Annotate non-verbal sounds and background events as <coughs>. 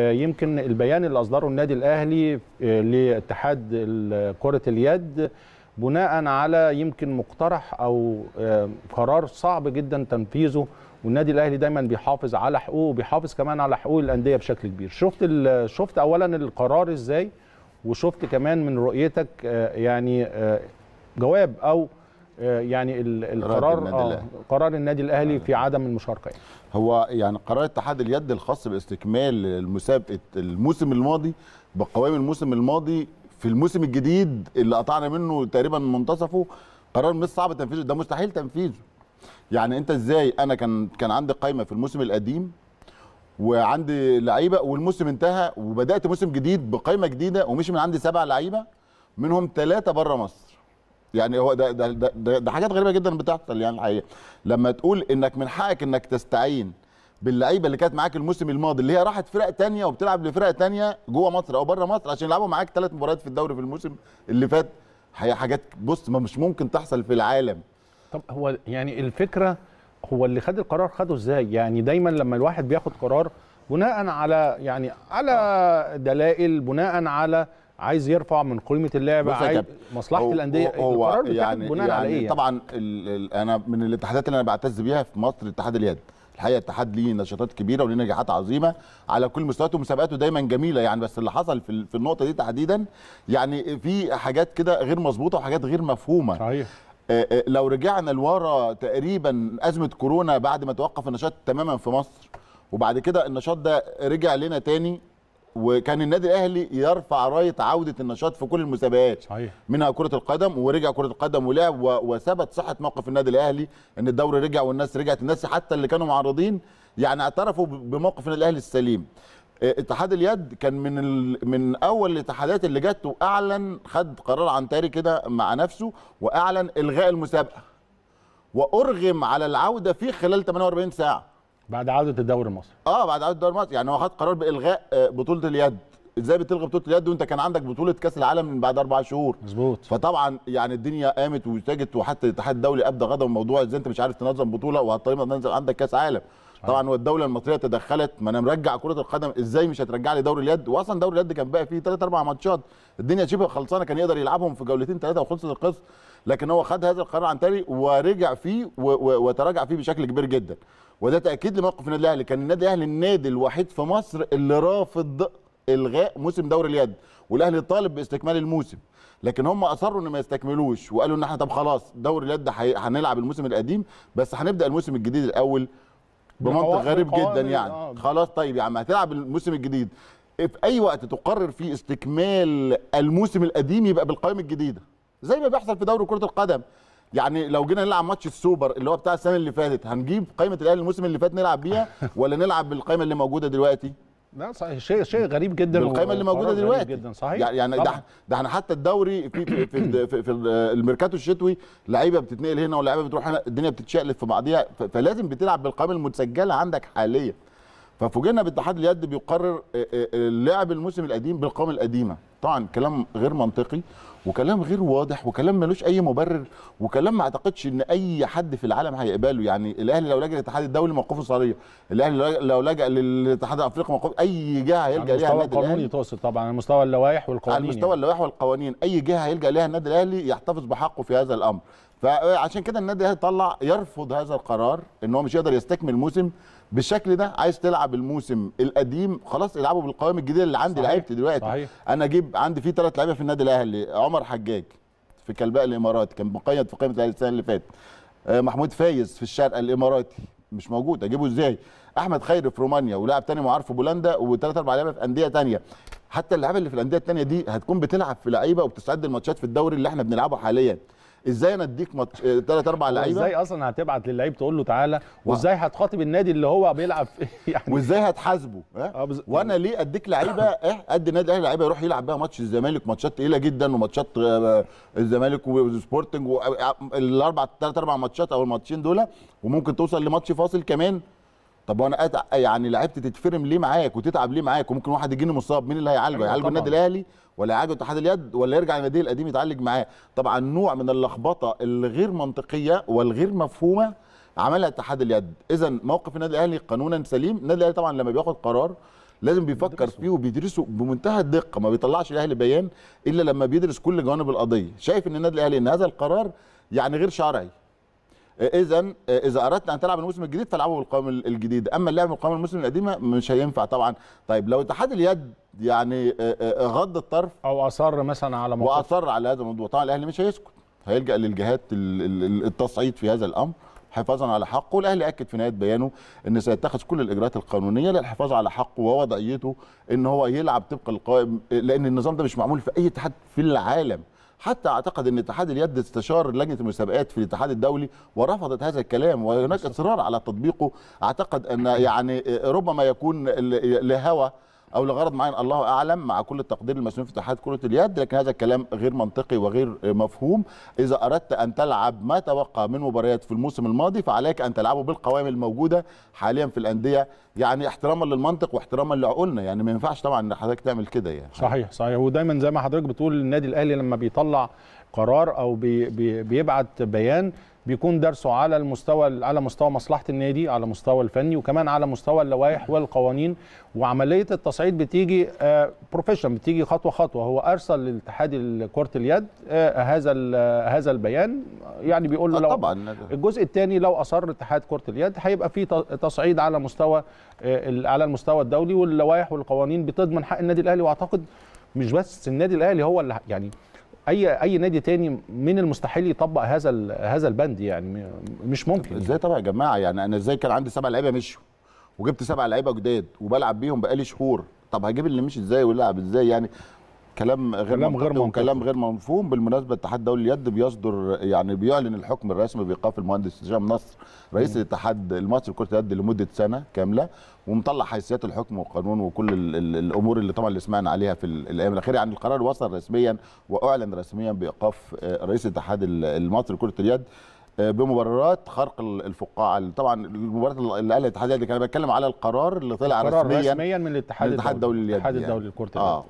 يمكن البيان اللي اصدره النادي الاهلي آه، لاتحاد كره اليد بناء على يمكن مقترح او آه، قرار صعب جدا تنفيذه والنادي الاهلي دايما بيحافظ على حقوقه وبيحافظ كمان على حقوق الانديه بشكل كبير شفت شفت اولا القرار ازاي وشفت كمان من رؤيتك آه، يعني جواب او آه، يعني القرار آه قرار النادي الاهلي في آه. عدم المشاركه يعني. هو يعني قرار اتحاد اليد الخاص باستكمال مسابقه الموسم الماضي بقوائم الموسم الماضي في الموسم الجديد اللي قطعنا منه تقريبا منتصفه قرار مش صعب تنفيذه ده مستحيل تنفيذه يعني انت ازاي انا كان كان عندي قائمه في الموسم القديم وعندي لعيبه والموسم انتهى وبدات موسم جديد بقائمه جديده ومشي من عندي سبع لعيبه منهم ثلاثه بره مصر يعني هو ده ده ده, ده حاجات غريبه جدا بتحصل يعني الحقيقه لما تقول انك من حقك انك تستعين باللعيبه اللي كانت معاك الموسم الماضي اللي هي راحت فرق تانية وبتلعب لفرق تانية جوه مصر او بره مصر عشان يلعبوا معاك ثلاث مباريات في الدوري في الموسم اللي فات هي حاجات بص ما مش ممكن تحصل في العالم طب هو يعني الفكره هو اللي خد القرار خده ازاي يعني دايما لما الواحد بياخد قرار بناء على يعني على دلائل بناء على عايز يرفع من قيمه اللعبه عايز مصلحه الانديه هو يعني بناء يعني على ايه يعني طبعا انا من الاتحادات اللي انا بعتز بيها في مصر اتحاد اليد الحقيقه الاتحاد ليه نشاطات كبيره وليه نجاحات عظيمه على كل مستوياته ومسابقاته دايما جميله يعني بس اللي حصل في, في النقطه دي تحديدا يعني في حاجات كده غير مظبوطه وحاجات غير مفهومه صحيح آه، آه، لو رجعنا لورا تقريبا ازمه كورونا بعد ما توقف النشاط تماما في مصر وبعد كده النشاط ده رجع لنا تاني وكان النادي الاهلي يرفع رايه عوده النشاط في كل المسابقات صحيح. منها كره القدم ورجع كره القدم ولعب وثبت صحه موقف النادي الاهلي ان الدوري رجع والناس رجعت الناس حتى اللي كانوا معارضين يعني اعترفوا بموقف النادي الاهلي السليم آه، اتحاد اليد كان من ال... من اول الاتحادات اللي جت واعلن خد قرار عن كده مع نفسه واعلن الغاء المسابقه وارغم على العوده فيه خلال 48 ساعه بعد عوده الدوري المصري اه بعد عوده الدوري المصري يعني هو خد قرار بالغاء آه، بطوله اليد ازاي بتلغي بطوله اليد وانت كان عندك بطوله كاس العالم من بعد اربع شهور مظبوط فطبعا يعني الدنيا قامت واتجت وحتى الاتحاد الدولي ابدى غضب الموضوع ازاي انت مش عارف تنظم بطوله وهتطالب تنزل عندك كاس عالم طبعا والدوله المصريه تدخلت ما انا مرجع كره القدم ازاي مش هترجع لي دوري اليد واصلا دوري اليد كان باقي فيه ثلاث اربع ماتشات الدنيا شبه خلصانه كان يقدر يلعبهم في جولتين ثلاثه وخلصت القصه لكن هو خد هذا القرار عن تالي ورجع فيه وتراجع فيه بشكل كبير جدا وده تاكيد لموقف النادي الاهلي كان النادي الاهلي النادي الوحيد في مصر اللي رافض الغاء موسم دوري اليد والاهلي طالب باستكمال الموسم لكن هم اصروا ان ما يستكملوش وقالوا ان احنا طب خلاص دوري اليد هنلعب الموسم القديم بس هنبدا الموسم الجديد الاول بمنطق غريب جدا يعني آه. خلاص طيب يا عم هتلعب الموسم الجديد إيه، في اي وقت تقرر فيه استكمال الموسم القديم يبقى بالقوائم الجديده زي ما بيحصل في دوري كره القدم يعني لو جينا نلعب ماتش السوبر اللي هو بتاع السنه اللي فاتت هنجيب قائمه الاهلي الموسم اللي فات نلعب بيها <laughs> ولا نلعب بالقائمه اللي موجوده دلوقتي لا صحيح شيء شيء غريب جدا القائمه اللي موجوده دلوقتي جدا صحيح يعني, يعني ده ده احنا حتى الدوري في في في, في, في الميركاتو الشتوي لعيبه بتتنقل هنا ولعيبه بتروح هنا الدنيا بتتشقلب في بعضيها فلازم بتلعب بالقائمه المتسجله عندك حاليا ففوجئنا باتحاد اليد بيقرر آه، آه، آه، لعب الموسم القديم بالقائمه القديمه طبعا كلام غير منطقي وكلام غير واضح وكلام ملوش اي مبرر وكلام ما اعتقدش ان اي حد في العالم هيقبله يعني الاهلي لو لجا للاتحاد الدولي موقفه صريح الاهلي لو لجا للاتحاد الافريقي موقف اي جهه هيلجا ليها المستوى القانوني تقصد طبعا على مستوى اللوائح والقوانين على مستوى يعني. اللوائح والقوانين اي جهه هيلجا ليها النادي الاهلي يحتفظ بحقه في هذا الامر فعشان كده النادي الاهلي طلع يرفض هذا القرار ان هو مش يقدر يستكمل الموسم بالشكل ده عايز تلعب الموسم القديم خلاص العبه بالقوائم الجديده اللي عندي لعيبتي دلوقتي صحيح. انا اجيب عندي فيه ثلاث لعيبه في النادي الاهلي عمر حجاج في كلباء الاماراتي كان مقيد في قائمه الاهلي السنه اللي فاتت آه، محمود فايز في الشرق الاماراتي مش موجود اجيبه ازاي احمد خيري في رومانيا ولاعب ثاني معروف في بولندا وثلاث اربع لعيبه في انديه ثانيه حتى اللعيبه اللي في الانديه الثانيه دي هتكون بتلعب في لعيبه وبتستعد الماتشات في الدوري اللي احنا بنلعبه حاليا ازاي انا اديك ثلاث آه، اربع لعيبه ازاي اصلا هتبعت للعيب تقول له تعالى وازاي هتخاطب النادي اللي هو بيلعب فيه <laughs> يعني وازاي هتحاسبه أه؟ بز... وانا ليه اديك لعيبه <coughs> اه ادي النادي الاهلي لعيبه يروح يلعب بيها ماتش الزمالك ماتشات تقيله جدا وماتشات آه، آه، الزمالك وسبورتنج الاربع ثلاث اربع ماتشات او الماتشين دول وممكن توصل لماتش فاصل كمان طب وانا أتع... يعني لعيبتي تتفرم ليه معاك وتتعب ليه معاك وممكن واحد يجيني مصاب مين اللي هيعالجه؟ أيوة هيعالجه النادي الاهلي ولا يعالجه اتحاد اليد ولا يرجع النادي القديم يتعالج معاه؟ طبعا نوع من اللخبطه الغير منطقيه والغير مفهومه عملها اتحاد اليد، اذا موقف النادي الاهلي قانونا سليم، النادي الاهلي طبعا لما بياخد قرار لازم بيفكر فيه وبيدرسه بمنتهى الدقه ما بيطلعش الاهلي بيان الا لما بيدرس كل جوانب القضيه، شايف ان النادي الاهلي ان هذا القرار يعني غير شرعي اذا اذا اردت ان تلعب الموسم الجديد تلعبه بالقوام الجديد اما اللعب بالقوام الموسم القديمه مش هينفع طبعا طيب لو اتحاد اليد يعني آه، آه، آه، غض الطرف او اصر مثلا على موضوع واصر على هذا الموضوع طبعا الاهلي مش هيسكت هيلجا للجهات التصعيد في هذا الامر حفاظا على حقه الاهلي اكد في نهايه بيانه ان سيتخذ كل الاجراءات القانونيه للحفاظ على حقه ووضعيته ان هو يلعب طبق القوائم لان النظام ده مش معمول في اي اتحاد في العالم حتى اعتقد ان اتحاد اليد استشار لجنه المسابقات في الاتحاد الدولي ورفضت هذا الكلام وهناك اصرار على تطبيقه اعتقد ان يعني ربما يكون لهوى او لغرض معين الله اعلم مع كل التقدير المسؤول في اتحاد كره اليد لكن هذا الكلام غير منطقي وغير مفهوم اذا اردت ان تلعب ما توقع من مباريات في الموسم الماضي فعليك ان تلعبه بالقوائم الموجوده حاليا في الانديه يعني احتراما للمنطق واحتراما لعقولنا يعني ما ينفعش طبعا ان حضرتك تعمل كده يعني صحيح صحيح ودايما زي ما حضرتك بتقول النادي الاهلي لما بيطلع قرار او بي بي بيبعت بيان بيكون درسه على المستوى على مستوى مصلحه النادي على مستوى الفني وكمان على مستوى اللوائح والقوانين وعمليه التصعيد بتيجي بروفيشن آه، بتيجي خطوه خطوه هو ارسل للاتحاد كره اليد آه، هذا آه، هذا البيان يعني بيقول له لو طبعا الجزء الثاني لو اصر اتحاد كره اليد هيبقى في تصعيد على مستوى على المستوى الدولي واللوائح والقوانين بتضمن حق النادي الاهلي واعتقد مش بس النادي الاهلي هو اللي يعني اي اي نادي تاني من المستحيل يطبق هذا هذا البند يعني مش ممكن يعني. ازاي طبعا يا جماعه يعني انا ازاي كان عندي سبع لعيبه مشوا وجبت سبع لعيبه جداد وبلعب بيهم بقالي شهور طب هجيب اللي مش ازاي ويلعب ازاي يعني كلام غير كلام غير منطقي وكلام غير مفهوم بالمناسبه الاتحاد الدولي اليد بيصدر يعني بيعلن الحكم الرسمي بايقاف المهندس هشام نصر رئيس الاتحاد المصري لكره اليد لمده سنه كامله ومطلع حيثيات الحكم والقانون وكل الـ الـ الامور اللي طبعا اللي سمعنا عليها في الايام الاخيره يعني القرار وصل رسميا واعلن رسميا بايقاف آه، رئيس الاتحاد المصري لكره اليد آه، بمبررات خرق الفقاعه طبعا المباراه اللي قالها الاتحاد اليد انا بتكلم على القرار اللي طلع القرار رسميا, رسميا من الاتحاد الدولي الاتحاد يعني. الدولي لكره اليد آه.